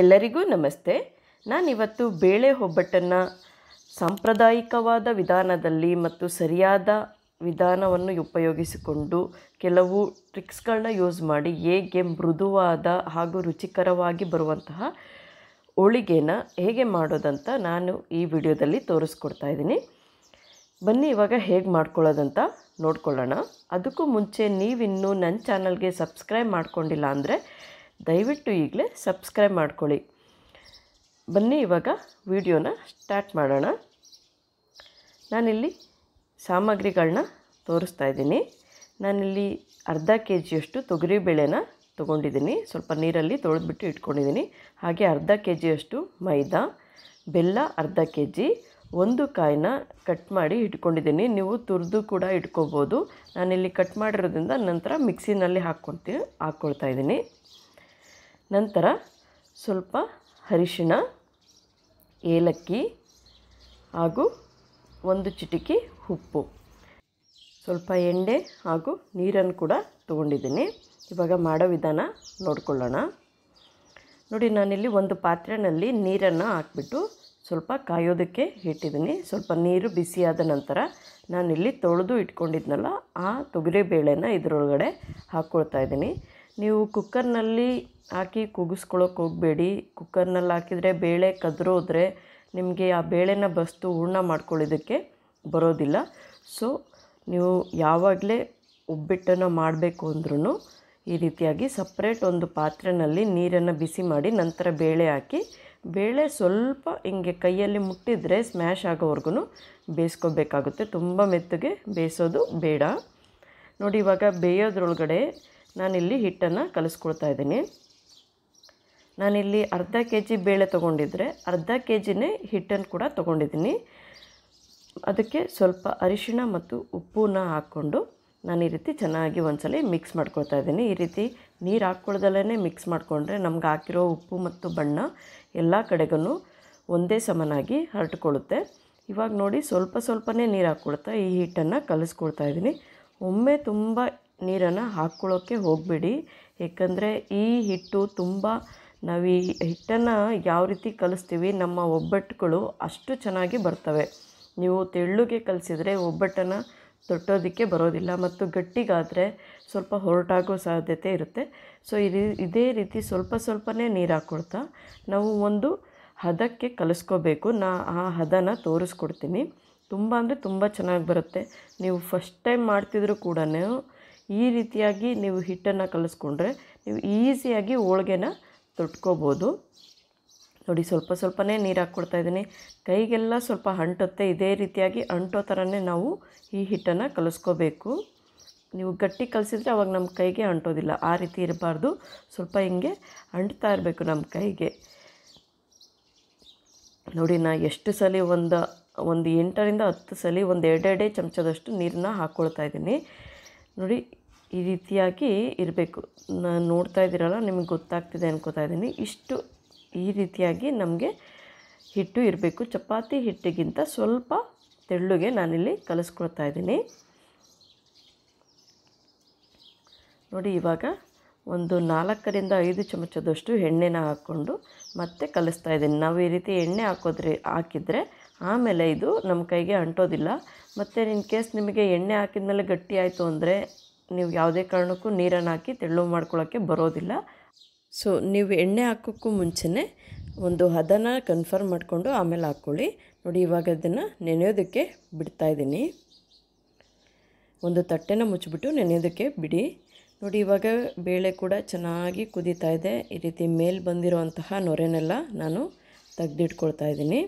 ಎಲ್ಲರಿಗೂ ನಮಸ್ತೆ ನಾನಿವತ್ತು ಬೇಳೆ ಒಬ್ಬಟ್ಟನ್ನು ಸಾಂಪ್ರದಾಯಿಕವಾದ ವಿಧಾನದಲ್ಲಿ ಮತ್ತು ಸರಿಯಾದ ವಿಧಾನವನ್ನು ಉಪಯೋಗಿಸಿಕೊಂಡು ಕೆಲವು ಟ್ರಿಕ್ಸ್ಗಳನ್ನ ಯೂಸ್ ಮಾಡಿ ಹೇಗೆ ಮೃದುವಾದ ಹಾಗೂ ರುಚಿಕರವಾಗಿ ಬರುವಂತಹ ಹೋಳಿಗೆನ ಹೇಗೆ ಮಾಡೋದಂತ ನಾನು ಈ ವಿಡಿಯೋದಲ್ಲಿ ತೋರಿಸ್ಕೊಡ್ತಾ ಇದ್ದೀನಿ ಬನ್ನಿ ಇವಾಗ ಹೇಗೆ ಮಾಡ್ಕೊಳ್ಳೋದಂತ ನೋಡ್ಕೊಳ್ಳೋಣ ಅದಕ್ಕೂ ಮುಂಚೆ ನೀವಿನ್ನೂ ನನ್ನ ಚಾನಲ್ಗೆ ಸಬ್ಸ್ಕ್ರೈಬ್ ಮಾಡ್ಕೊಂಡಿಲ್ಲ ಅಂದರೆ ದಯವಿಟ್ಟು ಈಗಲೇ ಸಬ್ಸ್ಕ್ರೈಬ್ ಮಾಡ್ಕೊಳ್ಳಿ ಬನ್ನಿ ಇವಾಗ ವಿಡಿಯೋನ ಸ್ಟಾರ್ಟ್ ಮಾಡೋಣ ನಾನಿಲ್ಲಿ ಸಾಮಗ್ರಿಗಳನ್ನ ತೋರಿಸ್ತಾ ಇದ್ದೀನಿ ನಾನಿಲ್ಲಿ ಅರ್ಧ ಕೆ ಜಿಯಷ್ಟು ತೊಗರಿಬೇಳೆನ ತೊಗೊಂಡಿದ್ದೀನಿ ಸ್ವಲ್ಪ ನೀರಲ್ಲಿ ತೊಳೆದ್ಬಿಟ್ಟು ಇಟ್ಕೊಂಡಿದ್ದೀನಿ ಹಾಗೆ ಅರ್ಧ ಕೆ ಜಿಯಷ್ಟು ಮೈದಾ ಬೆಲ್ಲ ಅರ್ಧ ಕೆ ಜಿ ಒಂದು ಕಾಯಿನ ಕಟ್ ಮಾಡಿ ಇಟ್ಕೊಂಡಿದ್ದೀನಿ ನೀವು ತುರಿದು ಕೂಡ ಇಟ್ಕೋಬೋದು ನಾನಿಲ್ಲಿ ಕಟ್ ಮಾಡಿರೋದ್ರಿಂದ ನಂತರ ಮಿಕ್ಸಿನಲ್ಲಿ ಹಾಕ್ಕೊಳ್ತೀನಿ ಹಾಕ್ಕೊಳ್ತಾ ಇದ್ದೀನಿ ನಂತರ ಸ್ವಲ್ಪ ಅರಿಶಿಣ ಏಲಕ್ಕಿ ಹಾಗೂ ಒಂದು ಚಿಟಿಕಿ ಉಪ್ಪು ಸ್ವಲ್ಪ ಎಣ್ಣೆ ಹಾಗೂ ನೀರನ್ನು ಕೂಡ ತೊಗೊಂಡಿದ್ದೀನಿ ಇವಾಗ ಮಾಡೋ ವಿಧಾನ ನೋಡ್ಕೊಳ್ಳೋಣ ನೋಡಿ ನಾನಿಲ್ಲಿ ಒಂದು ಪಾತ್ರೆಯಲ್ಲಿ ನೀರನ್ನು ಹಾಕ್ಬಿಟ್ಟು ಸ್ವಲ್ಪ ಕಾಯೋದಕ್ಕೆ ಇಟ್ಟಿದ್ದೀನಿ ಸ್ವಲ್ಪ ನೀರು ಬಿಸಿಯಾದ ನಂತರ ನಾನಿಲ್ಲಿ ತೊಳೆದು ಇಟ್ಕೊಂಡಿದ್ನಲ್ಲ ಆ ತೊಗರಿಬೇಳೆನ ಇದರೊಳಗಡೆ ಹಾಕ್ಕೊಳ್ತಾ ಇದ್ದೀನಿ ನೀವು ಕುಕ್ಕರ್ನಲ್ಲಿ ಹಾಕಿ ಕೂಗಿಸ್ಕೊಳ್ಳೋಕೆ ಹೋಗಬೇಡಿ ಕುಕ್ಕರ್ನಲ್ಲಿ ಹಾಕಿದರೆ ಬೇಳೆ ಕದ್ರೋದ್ರೆ ನಿಮಗೆ ಆ ಬೇಳೆನ ಬಸ್ತು ಹೂರ್ಣ ಮಾಡ್ಕೊಳ್ಳೋದಕ್ಕೆ ಬರೋದಿಲ್ಲ ಸೊ ನೀವು ಯಾವಾಗಲೇ ಉಬ್ಬಿಟ್ಟನ್ನು ಮಾಡಬೇಕು ಅಂದ್ರೂ ಈ ರೀತಿಯಾಗಿ ಸಪ್ರೇಟ್ ಒಂದು ಪಾತ್ರೆಯಲ್ಲಿ ನೀರನ್ನು ಬಿಸಿ ಮಾಡಿ ನಂತರ ಬೇಳೆ ಹಾಕಿ ಬೇಳೆ ಸ್ವಲ್ಪ ಹಿಂಗೆ ಕೈಯಲ್ಲಿ ಮುಟ್ಟಿದರೆ ಸ್ಮ್ಯಾಶ್ ಆಗೋವರೆಗೂ ಬೇಯಿಸ್ಕೋಬೇಕಾಗುತ್ತೆ ತುಂಬ ಮೆತ್ತಗೆ ಬೇಯಿಸೋದು ಬೇಡ ನೋಡಿ ಇವಾಗ ಬೇಯೋದ್ರೊಳಗಡೆ ನಾನಿಲ್ಲಿ ಹಿಟ್ಟನ್ನು ಕಲಿಸ್ಕೊಳ್ತಾ ಇದ್ದೀನಿ ನಾನಿಲ್ಲಿ ಅರ್ಧ ಕೆ ಜಿ ಬೇಳೆ ತೊಗೊಂಡಿದ್ರೆ ಅರ್ಧ ಕೆ ಜಿನೇ ಹಿಟ್ಟನ್ನು ಕೂಡ ತೊಗೊಂಡಿದ್ದೀನಿ ಅದಕ್ಕೆ ಸ್ವಲ್ಪ ಅರಿಶಿಣ ಮತ್ತು ಉಪ್ಪನ್ನ ಹಾಕ್ಕೊಂಡು ನಾನು ಈ ರೀತಿ ಚೆನ್ನಾಗಿ ಒಂದ್ಸಲ ಮಿಕ್ಸ್ ಮಾಡ್ಕೊಳ್ತಾ ಇದ್ದೀನಿ ಈ ರೀತಿ ನೀರು ಹಾಕ್ಕೊಳ್ದಲ್ಲೇ ಮಿಕ್ಸ್ ಮಾಡಿಕೊಂಡ್ರೆ ನಮ್ಗೆ ಹಾಕಿರೋ ಉಪ್ಪು ಮತ್ತು ಬಣ್ಣ ಎಲ್ಲ ಕಡೆಗೂ ಒಂದೇ ಸಮನಾಗಿ ಹರಟ್ಕೊಳ್ಳುತ್ತೆ ಇವಾಗ ನೋಡಿ ಸ್ವಲ್ಪ ಸ್ವಲ್ಪನೇ ನೀರು ಹಾಕ್ಕೊಳ್ತಾ ಈ ಹಿಟ್ಟನ್ನು ಕಲಿಸ್ಕೊಳ್ತಾ ಇದ್ದೀನಿ ಒಮ್ಮೆ ತುಂಬ ನೀರನ್ನು ಹಾಕ್ಕೊಳ್ಳೋಕ್ಕೆ ಹೋಗಬೇಡಿ ಏಕೆಂದರೆ ಈ ಹಿಟ್ಟು ತುಂಬ ನಾವು ಈ ಹಿಟ್ಟನ್ನು ಯಾವ ರೀತಿ ಕಲಿಸ್ತೀವಿ ನಮ್ಮ ಒಬ್ಬಟ್ಟುಗಳು ಅಷ್ಟು ಚೆನ್ನಾಗಿ ಬರ್ತವೆ ನೀವು ತೆಳ್ಳಗೆ ಕಲಿಸಿದರೆ ಒಬ್ಬಟ್ಟನ್ನು ತೊಟ್ಟೋದಕ್ಕೆ ಬರೋದಿಲ್ಲ ಮತ್ತು ಗಟ್ಟಿಗಾದರೆ ಸ್ವಲ್ಪ ಹೊರಟಾಗೋ ಸಾಧ್ಯತೆ ಇರುತ್ತೆ ಸೊ ಇದು ಇದೇ ರೀತಿ ಸ್ವಲ್ಪ ಸ್ವಲ್ಪನೇ ನೀರು ಹಾಕ್ಕೊಳ್ತಾ ನಾವು ಒಂದು ಹದಕ್ಕೆ ಕಲಿಸ್ಕೋಬೇಕು ನಾ ಆ ಹದನ ತೋರಿಸ್ಕೊಡ್ತೀನಿ ತುಂಬ ಅಂದರೆ ತುಂಬ ಚೆನ್ನಾಗಿ ಬರುತ್ತೆ ನೀವು ಫಸ್ಟ್ ಟೈಮ್ ಮಾಡ್ತಿದ್ರು ಕೂಡ ಈ ರೀತಿಯಾಗಿ ನೀವು ಹಿಟ್ಟನ್ನು ಕಲಿಸ್ಕೊಂಡ್ರೆ ನೀವು ಈಸಿಯಾಗಿ ಹೋಳ್ಗೆನ ತೊಟ್ಕೋಬೋದು ನೋಡಿ ಸ್ವಲ್ಪ ಸ್ವಲ್ಪನೇ ನೀರು ಹಾಕ್ಕೊಡ್ತಾ ಇದ್ದೀನಿ ಕೈಗೆಲ್ಲ ಸ್ವಲ್ಪ ಅಂಟುತ್ತೆ ಇದೇ ರೀತಿಯಾಗಿ ಅಂಟೋ ಥರನೇ ನಾವು ಈ ಹಿಟ್ಟನ್ನು ಕಲಿಸ್ಕೋಬೇಕು ನೀವು ಗಟ್ಟಿ ಕಲಿಸಿದ್ರೆ ಅವಾಗ ನಮ್ಮ ಕೈಗೆ ಅಂಟೋದಿಲ್ಲ ಆ ರೀತಿ ಇರಬಾರ್ದು ಸ್ವಲ್ಪ ಹಿಂಗೆ ಅಂಟ್ತಾ ಇರಬೇಕು ನಮ್ಮ ಕೈಗೆ ನೋಡಿ ನಾ ಎಷ್ಟು ಸಲ ಒಂದು ಒಂದು ಎಂಟರಿಂದ ಹತ್ತು ಸಲ ಒಂದು ಎರಡೆರಡೇ ಚಮಚದಷ್ಟು ನೀರನ್ನ ಹಾಕ್ಕೊಳ್ತಾ ಇದ್ದೀನಿ ನೋಡಿ ಈ ರೀತಿಯಾಗಿ ಇರಬೇಕು ನಾನು ನೋಡ್ತಾ ಇದ್ದೀರಲ್ಲ ನಿಮಗೆ ಗೊತ್ತಾಗ್ತಿದೆ ಅನ್ಕೋತಾ ಇದ್ದೀನಿ ಇಷ್ಟು ಈ ರೀತಿಯಾಗಿ ನಮಗೆ ಹಿಟ್ಟು ಇರಬೇಕು ಚಪಾತಿ ಹಿಟ್ಟಿಗಿಂತ ಸ್ವಲ್ಪ ತೆಳ್ಳಗೆ ನಾನಿಲ್ಲಿ ಕಲಿಸ್ಕೊಳ್ತಾ ಇದ್ದೀನಿ ನೋಡಿ ಇವಾಗ ಒಂದು ನಾಲ್ಕರಿಂದ ಐದು ಚಮಚದಷ್ಟು ಎಣ್ಣೆನ ಹಾಕ್ಕೊಂಡು ಮತ್ತೆ ಕಲಿಸ್ತಾ ಇದ್ದೀನಿ ನಾವು ಈ ರೀತಿ ಎಣ್ಣೆ ಹಾಕೋದ್ರೆ ಹಾಕಿದರೆ ಆಮೇಲೆ ಇದು ನಮ್ಮ ಕೈಗೆ ಅಂಟೋದಿಲ್ಲ ಮತ್ತು ಇನ್ ಕೇಸ್ ನಿಮಗೆ ಎಣ್ಣೆ ಹಾಕಿದ ಮೇಲೆ ಗಟ್ಟಿ ಆಯಿತು ಅಂದರೆ ನೀವು ಯಾವುದೇ ಕಾರಣಕ್ಕೂ ನೀರನ್ನು ಹಾಕಿ ತೆಳ್ಳು ಮಾಡ್ಕೊಳ್ಳೋಕ್ಕೆ ಬರೋದಿಲ್ಲ ಸೊ ನೀವು ಎಣ್ಣೆ ಹಾಕೋಕ್ಕೂ ಮುಂಚೆನೇ ಒಂದು ಹದನ ಕನ್ಫರ್ಮ್ ಮಾಡಿಕೊಂಡು ಆಮೇಲೆ ಹಾಕ್ಕೊಳ್ಳಿ ನೋಡಿ ಇವಾಗ ಅದನ್ನು ನೆನೆಯೋದಕ್ಕೆ ಬಿಡ್ತಾ ಇದ್ದೀನಿ ಒಂದು ತಟ್ಟೆನ ಮುಚ್ಚಿಬಿಟ್ಟು ನೆನೆಯೋದಕ್ಕೆ ಬಿಡಿ ನೋಡಿ ಇವಾಗ ಬೇಳೆ ಕೂಡ ಚೆನ್ನಾಗಿ ಕುದೀತಾ ಇದೆ ಈ ರೀತಿ ಮೇಲೆ ಬಂದಿರುವಂತಹ ನೊರೆನೆಲ್ಲ ನಾನು ತೆಗೆದಿಟ್ಕೊಳ್ತಾ ಇದ್ದೀನಿ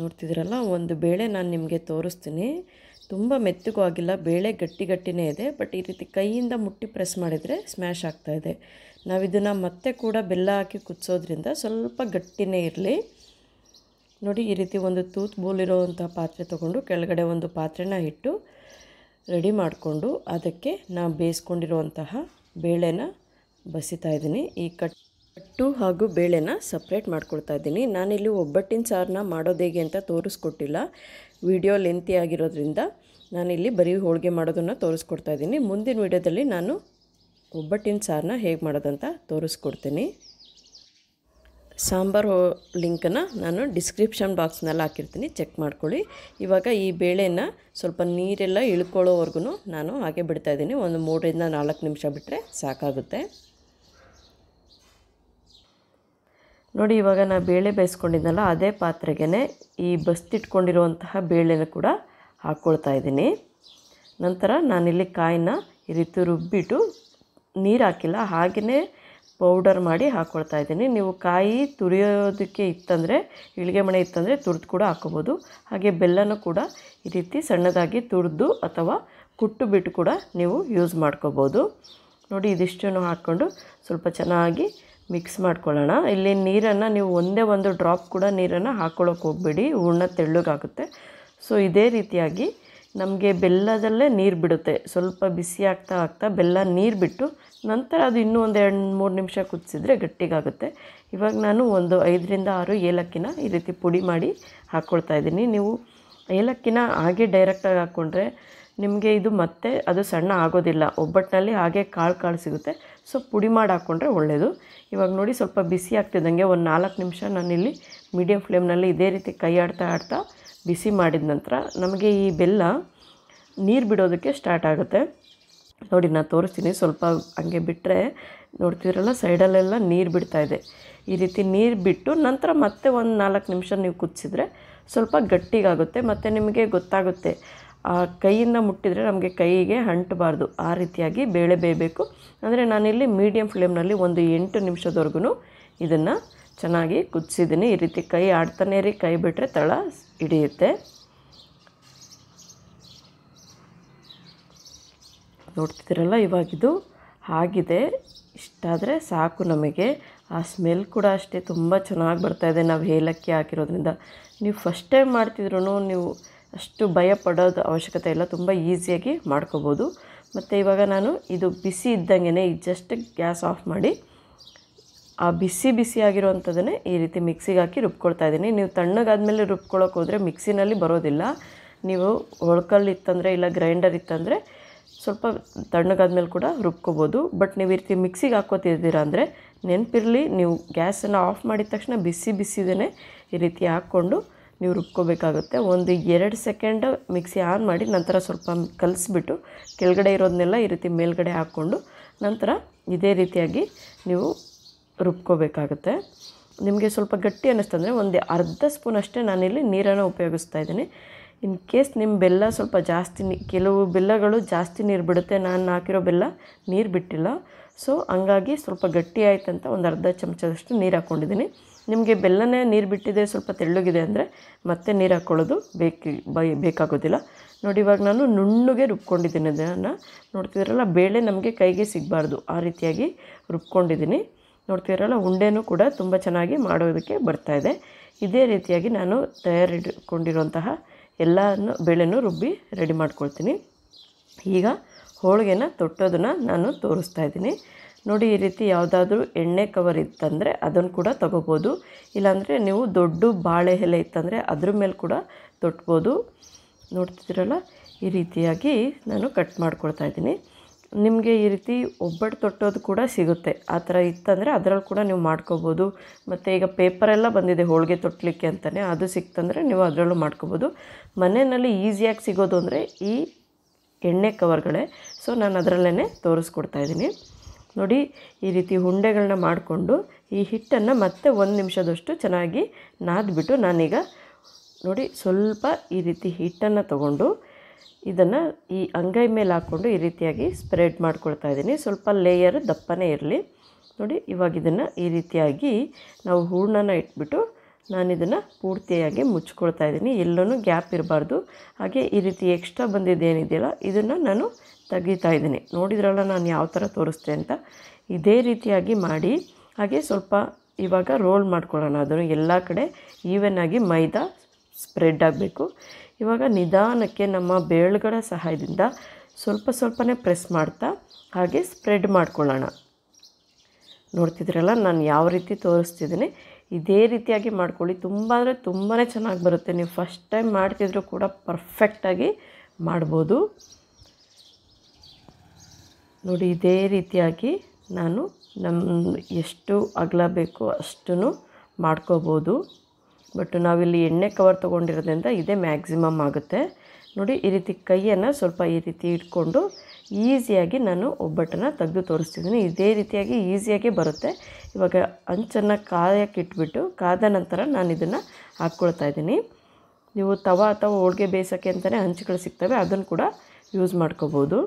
ನೋಡ್ತಿದ್ದೀರಲ್ಲ ಒಂದು ಬೇಳೆ ನಾನು ನಿಮಗೆ ತೋರಿಸ್ತೀನಿ ತುಂಬ ಆಗಿಲ್ಲ ಬೇಳೆ ಗಟ್ಟಿ ಗಟ್ಟಿನೇ ಇದೆ ಬಟ್ ಈ ರೀತಿ ಕೈಯಿಂದ ಮುಟ್ಟಿ ಪ್ರೆಸ್ ಮಾಡಿದರೆ ಸ್ಮ್ಯಾಶ್ ಆಗ್ತಾಯಿದೆ ನಾವು ಇದನ್ನು ಮತ್ತೆ ಕೂಡ ಬೆಲ್ಲ ಹಾಕಿ ಕುದಿಸೋದ್ರಿಂದ ಸ್ವಲ್ಪ ಗಟ್ಟಿನೇ ಇರಲಿ ನೋಡಿ ಈ ರೀತಿ ಒಂದು ತೂತ್ ಬೋಲಿರೋವಂಥ ಪಾತ್ರೆ ತೊಗೊಂಡು ಕೆಳಗಡೆ ಒಂದು ಪಾತ್ರೆನ ಇಟ್ಟು ರೆಡಿ ಮಾಡಿಕೊಂಡು ಅದಕ್ಕೆ ನಾವು ಬೇಯಿಸ್ಕೊಂಡಿರುವಂತಹ ಬೇಳೆನ ಬಸಿತಾ ಇದ್ದೀನಿ ಈ ಕಟ್ ಕಟ್ಟು ಹಾಗೂ ಬೇಳೆನ ಸಪ್ರೇಟ್ ಮಾಡ್ಕೊಳ್ತಾ ಇದ್ದೀನಿ ನಾನಿಲ್ಲಿ ಒಬ್ಬಟ್ಟಿನ ಸಾರನ್ನ ಮಾಡೋದು ಹೇಗೆ ಅಂತ ತೋರಿಸ್ಕೊಟ್ಟಿಲ್ಲ ವಿಡಿಯೋ ಲೆಂತಿ ಆಗಿರೋದ್ರಿಂದ ನಾನಿಲ್ಲಿ ಬರೀ ಹೋಳಿಗೆ ಮಾಡೋದನ್ನು ತೋರಿಸ್ಕೊಡ್ತಾ ಇದ್ದೀನಿ ಮುಂದಿನ ವಿಡಿಯೋದಲ್ಲಿ ನಾನು ಒಬ್ಬಟ್ಟಿನ ಸಾರನ್ನ ಹೇಗೆ ಮಾಡೋದಂತ ತೋರಿಸ್ಕೊಡ್ತೀನಿ ಸಾಂಬಾರು ಲಿಂಕನ್ನು ನಾನು ಡಿಸ್ಕ್ರಿಪ್ಷನ್ ಬಾಕ್ಸ್ನಲ್ಲಿ ಹಾಕಿರ್ತೀನಿ ಚೆಕ್ ಮಾಡ್ಕೊಳ್ಳಿ ಇವಾಗ ಈ ಬೇಳೆನ ಸ್ವಲ್ಪ ನೀರೆಲ್ಲ ಇಳ್ಕೊಳ್ಳೋವರೆಗೂ ನಾನು ಹಾಗೆ ಬಿಡ್ತಾಯಿದ್ದೀನಿ ಒಂದು ಮೂರರಿಂದ ನಾಲ್ಕು ನಿಮಿಷ ಬಿಟ್ಟರೆ ಸಾಕಾಗುತ್ತೆ ನೋಡಿ ಇವಾಗ ನಾನು ಬೇಳೆ ಬೇಯಿಸ್ಕೊಂಡಿದ್ದೆನಲ್ಲ ಅದೇ ಪಾತ್ರೆಗೆ ಈ ಬಸ್ತಿಟ್ಕೊಂಡಿರುವಂತಹ ಬೇಳೆನ ಕೂಡ ಹಾಕ್ಕೊಳ್ತಾ ಇದ್ದೀನಿ ನಂತರ ನಾನಿಲ್ಲಿ ಕಾಯಿನ ಈ ರೀತಿ ರುಬ್ಬಿಟ್ಟು ನೀರು ಹಾಕಿಲ್ಲ ಹಾಗೆಯೇ ಪೌಡರ್ ಮಾಡಿ ಹಾಕ್ಕೊಳ್ತಾ ಇದ್ದೀನಿ ನೀವು ಕಾಯಿ ತುರಿಯೋದಕ್ಕೆ ಇತ್ತಂದರೆ ಇಳಿಗೆ ಮಣೆ ಇತ್ತಂದರೆ ತುರಿದು ಕೂಡ ಹಾಕೋಬೋದು ಹಾಗೆ ಬೆಲ್ಲನೂ ಕೂಡ ಈ ರೀತಿ ಸಣ್ಣದಾಗಿ ತುರಿದು ಅಥವಾ ಕುಟ್ಟು ಬಿಟ್ಟು ಕೂಡ ನೀವು ಯೂಸ್ ಮಾಡ್ಕೋಬೋದು ನೋಡಿ ಇದಿಷ್ಟನ್ನು ಹಾಕ್ಕೊಂಡು ಸ್ವಲ್ಪ ಚೆನ್ನಾಗಿ ಮಿಕ್ಸ್ ಮಾಡ್ಕೊಳ್ಳೋಣ ಇಲ್ಲಿ ನೀರನ್ನು ನೀವು ಒಂದೇ ಒಂದು ಡ್ರಾಪ್ ಕೂಡ ನೀರನ್ನು ಹಾಕ್ಕೊಳ್ಳೋಕೆ ಹೋಗಬೇಡಿ ಹೂರ್ಣ ತೆಳ್ಳಗಾಗುತ್ತೆ ಸೊ ಇದೇ ರೀತಿಯಾಗಿ ನಮಗೆ ಬೆಲ್ಲದಲ್ಲೇ ನೀರು ಬಿಡುತ್ತೆ ಸ್ವಲ್ಪ ಬಿಸಿ ಆಗ್ತಾ ಆಗ್ತಾ ಬೆಲ್ಲ ನೀರು ಬಿಟ್ಟು ನಂತರ ಅದು ಇನ್ನೂ ಒಂದು ಎರಡು ಮೂರು ನಿಮಿಷ ಕುದಿಸಿದ್ರೆ ಗಟ್ಟಿಗಾಗುತ್ತೆ ಇವಾಗ ನಾನು ಒಂದು ಐದರಿಂದ ಆರು ಏಲಕ್ಕಿನ ಈ ರೀತಿ ಪುಡಿ ಮಾಡಿ ಹಾಕ್ಕೊಳ್ತಾ ಇದ್ದೀನಿ ನೀವು ಏಲಕ್ಕಿನ ಹಾಗೆ ಡೈರೆಕ್ಟಾಗಿ ಹಾಕ್ಕೊಂಡ್ರೆ ನಿಮಗೆ ಇದು ಮತ್ತೆ ಅದು ಸಣ್ಣ ಆಗೋದಿಲ್ಲ ಒಬ್ಬಟ್ಟಿನಲ್ಲಿ ಹಾಗೆ ಕಾಳು ಕಾಳು ಸಿಗುತ್ತೆ ಸೊ ಪುಡಿ ಮಾಡಿ ಹಾಕ್ಕೊಂಡ್ರೆ ಒಳ್ಳೆಯದು ಇವಾಗ ನೋಡಿ ಸ್ವಲ್ಪ ಬಿಸಿ ಆಗ್ತಿದ್ದಂಗೆ ಒಂದು ನಾಲ್ಕು ನಿಮಿಷ ನಾನಿಲ್ಲಿ ಮೀಡಿಯಂ ಫ್ಲೇಮ್ನಲ್ಲಿ ಇದೇ ರೀತಿ ಕೈ ಆಡ್ತಾ ಆಡ್ತಾ ಬಿಸಿ ಮಾಡಿದ ನಂತರ ನಮಗೆ ಈ ಬೆಲ್ಲ ನೀರು ಬಿಡೋದಕ್ಕೆ ಸ್ಟಾರ್ಟ್ ಆಗುತ್ತೆ ನೋಡಿ ನಾನು ತೋರಿಸ್ತೀನಿ ಸ್ವಲ್ಪ ಹಂಗೆ ಬಿಟ್ಟರೆ ನೋಡ್ತಿದ್ರಲ್ಲ ಸೈಡಲ್ಲೆಲ್ಲ ನೀರು ಇದೆ ಈ ರೀತಿ ನೀರು ಬಿಟ್ಟು ನಂತರ ಮತ್ತೆ ಒಂದು ನಾಲ್ಕು ನಿಮಿಷ ನೀವು ಕುದಿಸಿದ್ರೆ ಸ್ವಲ್ಪ ಗಟ್ಟಿಗಾಗುತ್ತೆ ಮತ್ತು ನಿಮಗೆ ಗೊತ್ತಾಗುತ್ತೆ ಆ ಕೈಯಿಂದ ಮುಟ್ಟಿದರೆ ನಮಗೆ ಕೈಗೆ ಅಂಟಬಾರ್ದು ಆ ರೀತಿಯಾಗಿ ಬೇಳೆ ಬೇಯಬೇಕು ಅಂದರೆ ನಾನಿಲ್ಲಿ ಮೀಡಿಯಮ್ ಫ್ಲೇಮ್ನಲ್ಲಿ ಒಂದು ಎಂಟು ನಿಮಿಷದವರೆಗೂ ಇದನ್ನು ಚೆನ್ನಾಗಿ ಕುದಿಸಿದ್ದೀನಿ ಈ ರೀತಿ ಕೈ ಆಡ್ತಾನೇ ರೀ ಕೈ ಬಿಟ್ಟರೆ ತಳ ಹಿಡಿಯುತ್ತೆ ನೋಡ್ತಿದ್ದೀರಲ್ಲ ಇವಾಗಿದು ಆಗಿದೆ ಇಷ್ಟಾದರೆ ಸಾಕು ನಮಗೆ ಆ ಸ್ಮೆಲ್ ಕೂಡ ಅಷ್ಟೇ ತುಂಬ ಚೆನ್ನಾಗಿ ಬರ್ತಾಯಿದೆ ನಾವು ಏಲಕ್ಕಿ ಹಾಕಿರೋದ್ರಿಂದ ನೀವು ಫಸ್ಟ್ ಟೈಮ್ ಮಾಡ್ತಿದ್ರು ನೀವು ಅಷ್ಟು ಭಯ ಪಡೋದು ಅವಶ್ಯಕತೆ ಇಲ್ಲ ತುಂಬ ಈಸಿಯಾಗಿ ಮಾಡ್ಕೋಬೋದು ಮತ್ತು ಇವಾಗ ನಾನು ಇದು ಬಿಸಿ ಇದ್ದಂಗೆ ಈ ಜಸ್ಟ್ ಗ್ಯಾಸ್ ಆಫ್ ಮಾಡಿ ಆ ಬಿಸಿ ಬಿಸಿ ಆಗಿರುವಂಥದ್ದನ್ನೇ ಈ ರೀತಿ ಮಿಕ್ಸಿಗೆ ಹಾಕಿ ರುಬ್ಕೊಳ್ತಾ ಇದ್ದೀನಿ ನೀವು ತಣ್ಣಗಾದ್ಮೇಲೆ ರುಬ್ಕೊಳಕ್ಕೆ ಹೋದರೆ ಮಿಕ್ಸಿನಲ್ಲಿ ಬರೋದಿಲ್ಲ ನೀವು ಒಳ್ಕಲ್ಲಿ ಇತ್ತಂದರೆ ಇಲ್ಲ ಗ್ರೈಂಡರ್ ಇತ್ತಂದರೆ ಸ್ವಲ್ಪ ತಣ್ಣಗಾದ್ಮೇಲೆ ಕೂಡ ರುಬ್ಕೋಬೋದು ಬಟ್ ನೀವು ಈ ರೀತಿ ಮಿಕ್ಸಿಗೆ ಹಾಕ್ಕೋತಿದ್ದೀರಾ ಅಂದರೆ ನೆನಪಿರಲಿ ನೀವು ಗ್ಯಾಸನ್ನು ಆಫ್ ಮಾಡಿದ ತಕ್ಷಣ ಬಿಸಿ ಬಿಸಿದೇ ಈ ರೀತಿ ಹಾಕ್ಕೊಂಡು ನೀವು ರುಬ್ಕೋಬೇಕಾಗುತ್ತೆ ಒಂದು ಎರಡು ಸೆಕೆಂಡ್ ಮಿಕ್ಸಿ ಆನ್ ಮಾಡಿ ನಂತರ ಸ್ವಲ್ಪ ಕಲಿಸ್ಬಿಟ್ಟು ಕೆಳಗಡೆ ಇರೋದನ್ನೆಲ್ಲ ಈ ರೀತಿ ಮೇಲ್ಗಡೆ ಹಾಕ್ಕೊಂಡು ನಂತರ ಇದೇ ರೀತಿಯಾಗಿ ನೀವು ರುಬ್ಕೋಬೇಕಾಗುತ್ತೆ ನಿಮಗೆ ಸ್ವಲ್ಪ ಗಟ್ಟಿ ಅನ್ನಿಸ್ತಂದರೆ ಒಂದು ಅರ್ಧ ಸ್ಪೂನ್ ಅಷ್ಟೇ ನಾನಿಲ್ಲಿ ನೀರನ್ನು ಉಪಯೋಗಿಸ್ತಾ ಇದ್ದೀನಿ ಇನ್ ಕೇಸ್ ನಿಮ್ಮ ಬೆಲ್ಲ ಸ್ವಲ್ಪ ಜಾಸ್ತಿ ಕೆಲವು ಬೆಲ್ಲಗಳು ಜಾಸ್ತಿ ನೀರು ಬಿಡುತ್ತೆ ನಾನು ಹಾಕಿರೋ ಬೆಲ್ಲ ನೀರು ಬಿಟ್ಟಿಲ್ಲ ಸೊ ಹಂಗಾಗಿ ಸ್ವಲ್ಪ ಗಟ್ಟಿ ಅಂತ ಒಂದು ಅರ್ಧ ಚಮಚದಷ್ಟು ನೀರು ಹಾಕ್ಕೊಂಡಿದ್ದೀನಿ ನಿಮಗೆ ಬೆಲ್ಲನೇ ನೀರು ಬಿಟ್ಟಿದೆ ಸ್ವಲ್ಪ ತೆಳ್ಳಗಿದೆ ಅಂದರೆ ಮತ್ತೆ ನೀರು ಹಾಕ್ಕೊಳ್ಳೋದು ಬೇಕಿ ಬೈ ಬೇಕಾಗೋದಿಲ್ಲ ನೋಡಿ ಇವಾಗ ನಾನು ನುಣ್ಣಗೆ ರುಬ್ಕೊಂಡಿದ್ದೀನಿ ಅದನ್ನು ನೋಡ್ತೀವ್ರಲ್ಲ ಬೇಳೆ ನಮಗೆ ಕೈಗೆ ಸಿಗಬಾರ್ದು ಆ ರೀತಿಯಾಗಿ ರುಬ್ಕೊಂಡಿದ್ದೀನಿ ನೋಡ್ತಿದ್ದೀರಲ್ಲ ಉಂಡೆನೂ ಕೂಡ ತುಂಬ ಚೆನ್ನಾಗಿ ಮಾಡೋದಕ್ಕೆ ಬರ್ತಾಯಿದೆ ಇದೇ ರೀತಿಯಾಗಿ ನಾನು ತಯಾರಿಟ್ಕೊಂಡಿರುವಂತಹ ಎಲ್ಲನೂ ಬೇಳೆನೂ ರುಬ್ಬಿ ರೆಡಿ ಮಾಡ್ಕೊಳ್ತೀನಿ ಈಗ ಹೋಳಿಗೆನ ತೊಟ್ಟೋದನ್ನು ನಾನು ತೋರಿಸ್ತಾ ಇದ್ದೀನಿ ನೋಡಿ ಈ ರೀತಿ ಯಾವುದಾದ್ರೂ ಎಣ್ಣೆ ಕವರ್ ಇತ್ತಂದರೆ ಅದನ್ನು ಕೂಡ ತಗೋಬೋದು ಇಲ್ಲಾಂದರೆ ನೀವು ದೊಡ್ಡ ಬಾಳೆ ಎಲೆ ಇತ್ತಂದರೆ ಅದ್ರ ಮೇಲೆ ಕೂಡ ತೊಟ್ಬೋದು ನೋಡ್ತಿದ್ದೀರಲ್ಲ ಈ ರೀತಿಯಾಗಿ ನಾನು ಕಟ್ ಮಾಡ್ಕೊಳ್ತಾ ಇದ್ದೀನಿ ನಿಮಗೆ ಈ ರೀತಿ ಒಬ್ಬಟ್ಟು ತೊಟ್ಟೋದು ಕೂಡ ಸಿಗುತ್ತೆ ಆ ಥರ ಇತ್ತಂದರೆ ಅದರಲ್ಲಿ ಕೂಡ ನೀವು ಮಾಡ್ಕೋಬೋದು ಮತ್ತು ಈಗ ಪೇಪರೆಲ್ಲ ಬಂದಿದೆ ಹೋಳಿಗೆ ತೊಟ್ಟಲಿಕ್ಕೆ ಅಂತಲೇ ಅದು ಸಿಕ್ತಂದರೆ ನೀವು ಅದರಲ್ಲೂ ಮಾಡ್ಕೋಬೋದು ಮನೆಯಲ್ಲಿ ಈಸಿಯಾಗಿ ಸಿಗೋದು ಅಂದರೆ ಈ ಎಣ್ಣೆ ಕವರ್ಗಳೇ ಸೊ ನಾನು ಅದರಲ್ಲೇ ತೋರಿಸ್ಕೊಡ್ತಾ ಇದ್ದೀನಿ ನೋಡಿ ಈ ರೀತಿ ಉಂಡೆಗಳನ್ನ ಮಾಡಿಕೊಂಡು ಈ ಹಿಟ್ಟನ್ನು ಮತ್ತೆ ಒಂದು ನಿಮಿಷದಷ್ಟು ಚೆನ್ನಾಗಿ ನಾದ್ಬಿಟ್ಟು ನಾನೀಗ ನೋಡಿ ಸ್ವಲ್ಪ ಈ ರೀತಿ ಹಿಟ್ಟನ್ನು ತಗೊಂಡು ಇದನ್ನು ಈ ಅಂಗೈ ಮೇಲೆ ಹಾಕ್ಕೊಂಡು ಈ ರೀತಿಯಾಗಿ ಸ್ಪ್ರೆಡ್ ಮಾಡ್ಕೊಳ್ತಾ ಇದ್ದೀನಿ ಸ್ವಲ್ಪ ಲೇಯರ್ ದಪ್ಪನೇ ಇರಲಿ ನೋಡಿ ಇವಾಗ ಇದನ್ನು ಈ ರೀತಿಯಾಗಿ ನಾವು ಹೂರ್ಣನ ಇಟ್ಬಿಟ್ಟು ನಾನು ಇದನ್ನು ಪೂರ್ತಿಯಾಗಿ ಮುಚ್ಕೊಳ್ತಾ ಇದ್ದೀನಿ ಎಲ್ಲೂ ಗ್ಯಾಪ್ ಇರಬಾರ್ದು ಹಾಗೆ ಈ ರೀತಿ ಎಕ್ಸ್ಟ್ರಾ ಬಂದಿದ್ದೇನಿದೆಯಲ್ಲ ಇದನ್ನು ನಾನು ತೆಗಿತಾ ಇದ್ದೀನಿ ನೋಡಿದ್ರಲ್ಲ ನಾನು ಯಾವ ಥರ ತೋರಿಸ್ತೆ ಅಂತ ಇದೇ ರೀತಿಯಾಗಿ ಮಾಡಿ ಹಾಗೆ ಸ್ವಲ್ಪ ಇವಾಗ ರೋಲ್ ಮಾಡ್ಕೊಳ್ಳೋಣ ಅದನ್ನು ಎಲ್ಲ ಕಡೆ ಈವನ್ ಆಗಿ ಮೈದಾ ಸ್ಪ್ರೆಡ್ ಆಗಬೇಕು ಇವಾಗ ನಿಧಾನಕ್ಕೆ ನಮ್ಮ ಬೇಳುಗಳ ಸಹಾಯದಿಂದ ಸ್ವಲ್ಪ ಸ್ವಲ್ಪನೇ ಪ್ರೆಸ್ ಮಾಡ್ತಾ ಹಾಗೆ ಸ್ಪ್ರೆಡ್ ಮಾಡ್ಕೊಳ್ಳೋಣ ನೋಡ್ತಿದ್ರಲ್ಲ ನಾನು ಯಾವ ರೀತಿ ತೋರಿಸ್ತಿದ್ದೀನಿ ಇದೇ ರೀತಿಯಾಗಿ ಮಾಡ್ಕೊಳ್ಳಿ ತುಂಬ ಅಂದರೆ ತುಂಬಾ ಚೆನ್ನಾಗಿ ಬರುತ್ತೆ ನೀವು ಫಸ್ಟ್ ಟೈಮ್ ಮಾಡ್ತಿದ್ರು ಕೂಡ ಪರ್ಫೆಕ್ಟಾಗಿ ಮಾಡ್ಬೋದು ನೋಡಿ ಇದೇ ರೀತಿಯಾಗಿ ನಾನು ನಮ್ಮ ಎಷ್ಟು ಅಗಲ ಬೇಕೋ ಅಷ್ಟು ಮಾಡ್ಕೋಬೋದು ಬಟ್ ನಾವಿಲ್ಲಿ ಎಣ್ಣೆ ಕವರ್ ತೊಗೊಂಡಿರೋದ್ರಿಂದ ಇದೇ ಮ್ಯಾಕ್ಸಿಮಮ್ ಆಗುತ್ತೆ ನೋಡಿ ಈ ರೀತಿ ಕೈಯನ್ನು ಸ್ವಲ್ಪ ಈ ರೀತಿ ಇಟ್ಕೊಂಡು ಈಸಿಯಾಗಿ ನಾನು ಒಬ್ಬಟ್ಟನ್ನು ತೆಗೆದು ತೋರಿಸ್ತಿದ್ದೀನಿ ಇದೇ ರೀತಿಯಾಗಿ ಈಸಿಯಾಗಿ ಬರುತ್ತೆ ಇವಾಗ ಅಂಚನ್ನು ಕಾಯಕ್ಕೆ ಇಟ್ಬಿಟ್ಟು ಕಾದ ನಂತರ ನಾನು ಇದನ್ನು ಹಾಕ್ಕೊಳ್ತಾ ಇದ್ದೀನಿ ನೀವು ತವ ಅಥವಾ ಹೋಳಿಗೆ ಬೇಯಿಸೋಕ್ಕೆ ಅಂತಲೇ ಹಂಚುಗಳು ಸಿಗ್ತವೆ ಅದನ್ನು ಕೂಡ ಯೂಸ್ ಮಾಡ್ಕೋಬೋದು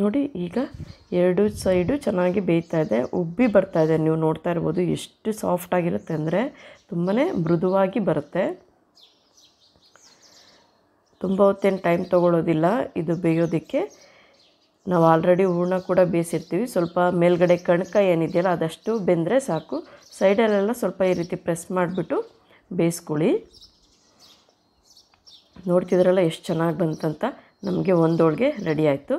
ನೋಡಿ ಈಗ ಎರಡು ಸೈಡು ಚೆನ್ನಾಗಿ ಬೇಯ್ತಾ ಇದೆ ಉಬ್ಬಿ ಬರ್ತಾ ಇದೆ ನೀವು ನೋಡ್ತಾ ಇರ್ಬೋದು ಎಷ್ಟು ಸಾಫ್ಟಾಗಿರುತ್ತೆ ಅಂದರೆ ತುಂಬಾ ಮೃದುವಾಗಿ ಬರುತ್ತೆ ತುಂಬ ಹೊತ್ತೇನು ಟೈಮ್ ತೊಗೊಳ್ಳೋದಿಲ್ಲ ಇದು ಬೇಯೋದಕ್ಕೆ ನಾವು ಆಲ್ರೆಡಿ ಹೂರ್ಣ ಕೂಡ ಬೇಯಿಸಿರ್ತೀವಿ ಸ್ವಲ್ಪ ಮೇಲ್ಗಡೆ ಕಣಕ ಏನಿದೆಯಲ್ಲ ಅದಷ್ಟು ಬೆಂದರೆ ಸಾಕು ಸೈಡಲ್ಲೆಲ್ಲ ಸ್ವಲ್ಪ ಈ ರೀತಿ ಪ್ರೆಸ್ ಮಾಡಿಬಿಟ್ಟು ಬೇಯಿಸ್ಕೊಳ್ಳಿ ನೋಡ್ತಿದ್ರಲ್ಲ ಎಷ್ಟು ಚೆನ್ನಾಗಿ ಬಂತಂತ ನಮಗೆ ಒಂದು ಹೋಳಿಗೆ ರೆಡಿ ಆಯಿತು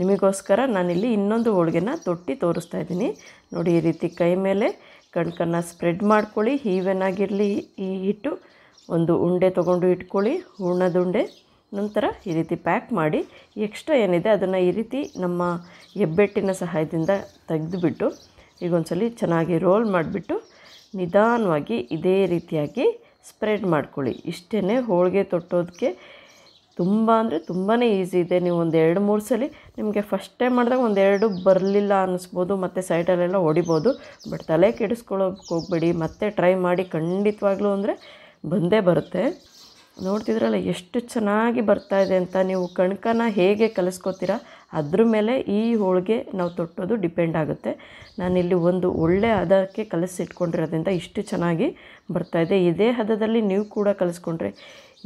ನಿಮಗೋಸ್ಕರ ನಾನಿಲ್ಲಿ ಇನ್ನೊಂದು ಹೋಳಿಗೆನ ತೊಟ್ಟಿ ತೋರಿಸ್ತಾ ಇದ್ದೀನಿ ನೋಡಿ ಈ ರೀತಿ ಕೈ ಮೇಲೆ ಕಣಕನ್ನು ಸ್ಪ್ರೆಡ್ ಮಾಡ್ಕೊಳ್ಳಿ ಹೀವೆನಾಗಿರಲಿ ಈ ಹಿಟ್ಟು ಒಂದು ಉಂಡೆ ತೊಗೊಂಡು ಇಟ್ಕೊಳ್ಳಿ ಹೂರ್ಣದುಂಡೆ ನಂತರ ಈ ರೀತಿ ಪ್ಯಾಕ್ ಮಾಡಿ ಎಕ್ಸ್ಟ್ರಾ ಏನಿದೆ ಅದನ್ನು ಈ ರೀತಿ ನಮ್ಮ ಹೆಬ್ಬೆಟ್ಟಿನ ಸಹಾಯದಿಂದ ತೆಗೆದುಬಿಟ್ಟು ಈಗ ಒಂದ್ಸಲ ಚೆನ್ನಾಗಿ ರೋಲ್ ಮಾಡಿಬಿಟ್ಟು ನಿಧಾನವಾಗಿ ಇದೇ ರೀತಿಯಾಗಿ ಸ್ಪ್ರೆಡ್ ಮಾಡ್ಕೊಳ್ಳಿ ಇಷ್ಟೇ ಹೋಳಿಗೆ ತೊಟ್ಟೋದಕ್ಕೆ ತುಂಬ ಅಂದರೆ ತುಂಬಾ ಈಸಿ ಇದೆ ನೀವು ಒಂದು ಎರಡು ಮೂರು ಸಲ ನಿಮಗೆ ಫಸ್ಟ್ ಟೈಮ್ ಮಾಡಿದಾಗ ಒಂದೆರಡು ಬರಲಿಲ್ಲ ಅನ್ನಿಸ್ಬೋದು ಮತ್ತು ಸೈಡಲ್ಲೆಲ್ಲ ಹೊಡಿಬೋದು ಬಟ್ ತಲೆ ಕೆಡಿಸ್ಕೊಳ್ಳೋಕೆ ಹೋಗಬೇಡಿ ಮತ್ತೆ ಟ್ರೈ ಮಾಡಿ ಖಂಡಿತವಾಗ್ಲೂ ಅಂದರೆ ಬಂದೇ ಬರುತ್ತೆ ನೋಡ್ತಿದ್ರಲ್ಲ ಎಷ್ಟು ಚೆನ್ನಾಗಿ ಬರ್ತಾ ಇದೆ ಅಂತ ನೀವು ಕಣಕನ ಹೇಗೆ ಕಲಿಸ್ಕೋತೀರಾ ಅದ್ರ ಮೇಲೆ ಈ ಹೋಳಿಗೆ ನಾವು ತೊಟ್ಟೋದು ಡಿಪೆಂಡ್ ಆಗುತ್ತೆ ನಾನಿಲ್ಲಿ ಒಂದು ಒಳ್ಳೆ ಹದಕ್ಕೆ ಕಲಿಸಿಟ್ಕೊಂಡಿರೋದ್ರಿಂದ ಇಷ್ಟು ಚೆನ್ನಾಗಿ ಬರ್ತಾ ಇದೆ ಇದೇ ಹದದಲ್ಲಿ ನೀವು ಕೂಡ ಕಲಿಸ್ಕೊಂಡ್ರೆ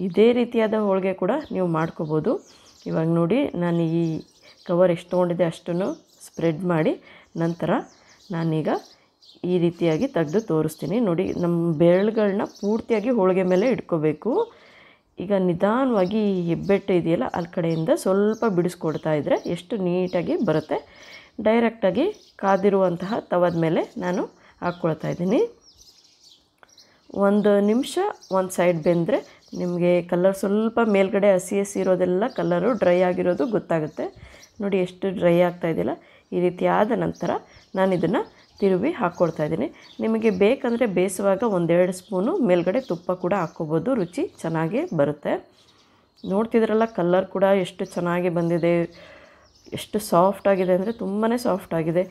ಇದೇ ರೀತಿಯಾದ ಹೋಳಿಗೆ ಕೂಡ ನೀವು ಮಾಡ್ಕೋಬೋದು ಇವಾಗ ನೋಡಿ ನಾನು ಈ ಕವರ್ ಎಷ್ಟು ತೊಗೊಂಡಿದ್ದೆ ಅಷ್ಟನ್ನು ಸ್ಪ್ರೆಡ್ ಮಾಡಿ ನಂತರ ನಾನೀಗ ಈ ರೀತಿಯಾಗಿ ತೆಗೆದು ತೋರಿಸ್ತೀನಿ ನೋಡಿ ನಮ್ಮ ಬೆರಳುಗಳನ್ನ ಪೂರ್ತಿಯಾಗಿ ಹೋಳಿಗೆ ಮೇಲೆ ಇಟ್ಕೋಬೇಕು ಈಗ ನಿಧಾನವಾಗಿ ಹೆಬ್ಬೆಟ್ಟು ಇದೆಯಲ್ಲ ಅಲ್ಲಿ ಕಡೆಯಿಂದ ಸ್ವಲ್ಪ ಬಿಡಿಸ್ಕೊಡ್ತಾ ಇದ್ದರೆ ಎಷ್ಟು ನೀಟಾಗಿ ಬರುತ್ತೆ ಡೈರೆಕ್ಟಾಗಿ ಕಾದಿರುವಂತಹ ತವದ ಮೇಲೆ ನಾನು ಹಾಕ್ಕೊಳ್ತಾ ಇದ್ದೀನಿ ಒಂದು ನಿಮಿಷ ಒಂದು ಸೈಡ್ ಬೆಂದರೆ ನಿಮಗೆ ಕಲರ್ ಸ್ವಲ್ಪ ಮೇಲ್ಗಡೆ ಹಸಿ ಹಸಿ ಇರೋದೆಲ್ಲ ಕಲ್ಲರು ಡ್ರೈ ಆಗಿರೋದು ಗೊತ್ತಾಗುತ್ತೆ ನೋಡಿ ಎಷ್ಟು ಡ್ರೈ ಆಗ್ತಾ ಇದೆಯಲ್ಲ ಈ ರೀತಿ ಆದ ನಂತರ ನಾನು ಇದನ್ನು ತಿರುವಿ ಹಾಕ್ಕೊಳ್ತಾ ಇದ್ದೀನಿ ನಿಮಗೆ ಬೇಕಂದರೆ ಬೇಯಿಸುವಾಗ ಒಂದೆರಡು ಸ್ಪೂನು ಮೇಲುಗಡೆ ತುಪ್ಪ ಕೂಡ ಹಾಕ್ಕೋಬೋದು ರುಚಿ ಚೆನ್ನಾಗೇ ಬರುತ್ತೆ ನೋಡ್ತಿದ್ರಲ್ಲ ಕಲರ್ ಕೂಡ ಎಷ್ಟು ಚೆನ್ನಾಗಿ ಬಂದಿದೆ ಎಷ್ಟು ಸಾಫ್ಟ್ ಆಗಿದೆ ಅಂದರೆ ತುಂಬಾ ಸಾಫ್ಟ್ ಆಗಿದೆ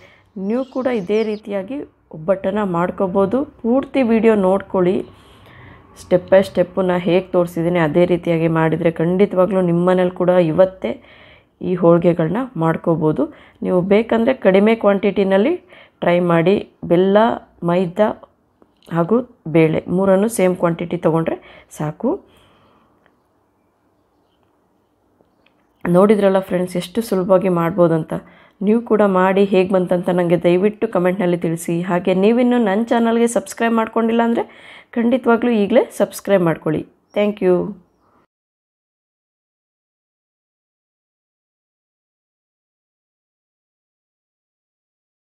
ನೀವು ಕೂಡ ಇದೇ ರೀತಿಯಾಗಿ ಒಬ್ಬಟ್ಟನ್ನು ಮಾಡ್ಕೋಬೋದು ಪೂರ್ತಿ ವಿಡಿಯೋ ನೋಡ್ಕೊಳ್ಳಿ ಸ್ಟೆಪ್ ಬೈ ಸ್ಟೆಪ್ಪನ್ನು ಹೇಗೆ ತೋರಿಸಿದ್ದೀನಿ ಅದೇ ರೀತಿಯಾಗಿ ಮಾಡಿದರೆ ಖಂಡಿತವಾಗ್ಲೂ ನಿಮ್ಮ ಮನೇಲಿ ಕೂಡ ಇವತ್ತೇ ಈ ಹೋಳಿಗೆಗಳನ್ನ ಮಾಡ್ಕೋಬೋದು ನೀವು ಬೇಕಂದರೆ ಕಡಿಮೆ ಕ್ವಾಂಟಿಟಿನಲ್ಲಿ ಟ್ರೈ ಮಾಡಿ ಬೆಲ್ಲ ಮೈದಾ ಹಾಗೂ ಬೇಳೆ ಮೂರನ್ನು ಸೇಮ್ ಕ್ವಾಂಟಿಟಿ ತೊಗೊಂಡ್ರೆ ಸಾಕು ನೋಡಿದ್ರಲ್ಲ ಫ್ರೆಂಡ್ಸ್ ಎಷ್ಟು ಸುಲಭವಾಗಿ ಮಾಡ್ಬೋದು ಅಂತ ನೀವು ಕೂಡ ಮಾಡಿ ಹೇಗೆ ಬಂತಂತ ನನಗೆ ದಯವಿಟ್ಟು ಕಮೆಂಟ್ನಲ್ಲಿ ತಿಳಿಸಿ ಹಾಗೆ ನೀವಿನ್ನೂ ನನ್ನ ಚಾನಲ್ಗೆ ಸಬ್ಸ್ಕ್ರೈಬ್ ಮಾಡ್ಕೊಂಡಿಲ್ಲ ಅಂದರೆ ಖಂಡಿತವಾಗ್ಲೂ ಈಗಲೇ ಸಬ್ಸ್ಕ್ರೈಬ್ ಮಾಡ್ಕೊಳ್ಳಿ ಥ್ಯಾಂಕ್ ಯು